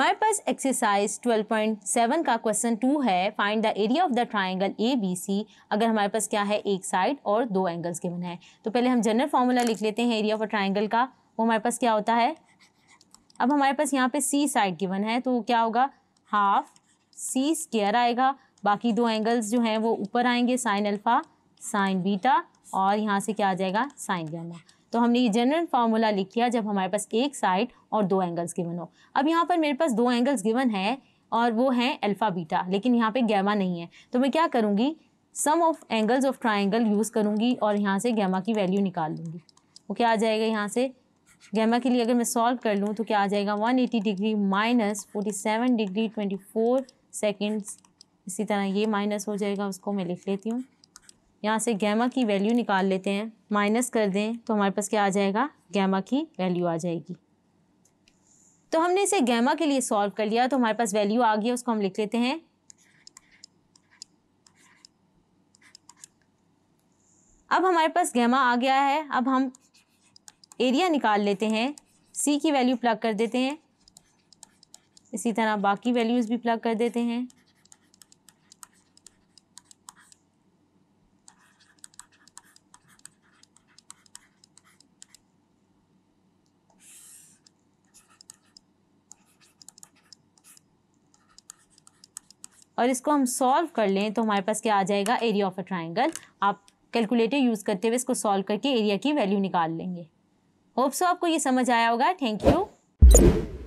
हमारे पास एक्सरसाइज 12.7 का question two है find the area of the triangle A B C अगर हमारे पास क्या है एक साइड और दो एंगल्स गिवन है तो पहले हम जनरल फार्मूला लिख लेते हैं एरिया ऑफ अ ट्राइंगल का वो हमारे पास क्या होता है अब हमारे पास यहाँ पे सी साइड गिवन है तो क्या होगा हाफ सी स्केयर आएगा बाकी दो एंगल्स जो हैं वो ऊपर आएंगे साइन अल्फ़ा साइन बीटा और यहाँ से क्या आ जाएगा साइन गामा तो हमने ये जनरल फार्मूला लिख लिया जब हमारे पास एक साइड और दो एंगल्स गिवन हो अब यहाँ पर मेरे पास दो एंगल्स गिवन है और वो हैं अल्फ़ा बीटा लेकिन यहाँ पे गैमा नहीं है तो मैं क्या करूँगी sum of angles of triangle use करूँगी और यहाँ से गैमा की वैल्यू निकाल लूँगी वो क्या आ जाएगा यहाँ से गैमा के लिए अगर मैं सॉल्व कर लूँ तो क्या आ जाएगा eighty degree minus seven degree four seconds इसी तरह ये माइनस हो जाएगा उसको मैं लिख लेती हूँ यहाँ से गैमा की वैल्यू निकाल लेते हैं माइनस कर दें तो हमारे पास क्या आ जाएगा गैमा की वैल्यू आ जाएगी तो हमने इसे गैमा के लिए सॉल्व कर लिया तो हमारे पास वैल्यू आ गया उसको हम लिख लेते हैं अब हमारे पास गैमा आ गया है अब हम एरिया निकाल लेते हैं सी की वैल्यू प्लग कर देते हैं इसी तरह बाकी वैल्यूज़ भी प्लग कर देते हैं और इसको हम सॉल्व कर लें तो हमारे पास क्या आ जाएगा एरिया ऑफ अ ट्राइंगल आप कैलकुलेटर यूज़ करते हुए इसको सॉल्व करके एरिया की वैल्यू निकाल लेंगे होप सो आपको ये समझ आया होगा थैंक यू